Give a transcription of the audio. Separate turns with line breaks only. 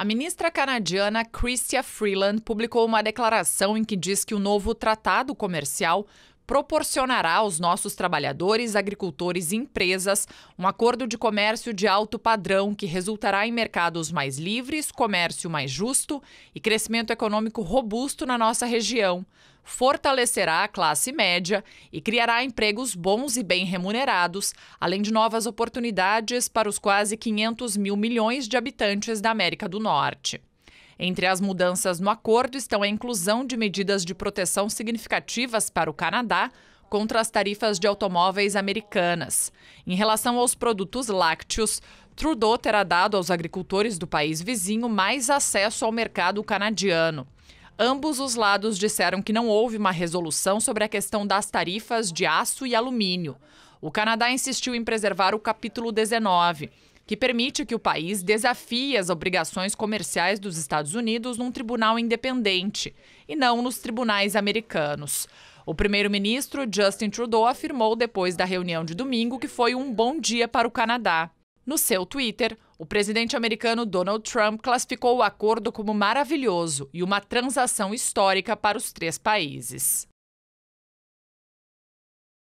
A ministra canadiana Chrystia Freeland publicou uma declaração em que diz que o novo tratado comercial proporcionará aos nossos trabalhadores, agricultores e empresas um acordo de comércio de alto padrão que resultará em mercados mais livres, comércio mais justo e crescimento econômico robusto na nossa região. Fortalecerá a classe média e criará empregos bons e bem remunerados, além de novas oportunidades para os quase 500 mil milhões de habitantes da América do Norte. Entre as mudanças no acordo estão a inclusão de medidas de proteção significativas para o Canadá, contra as tarifas de automóveis americanas. Em relação aos produtos lácteos, Trudeau terá dado aos agricultores do país vizinho mais acesso ao mercado canadiano. Ambos os lados disseram que não houve uma resolução sobre a questão das tarifas de aço e alumínio. O Canadá insistiu em preservar o capítulo 19 que permite que o país desafie as obrigações comerciais dos Estados Unidos num tribunal independente e não nos tribunais americanos. O primeiro-ministro Justin Trudeau afirmou depois da reunião de domingo que foi um bom dia para o Canadá. No seu Twitter, o presidente americano Donald Trump classificou o acordo como maravilhoso e uma transação histórica para os três países.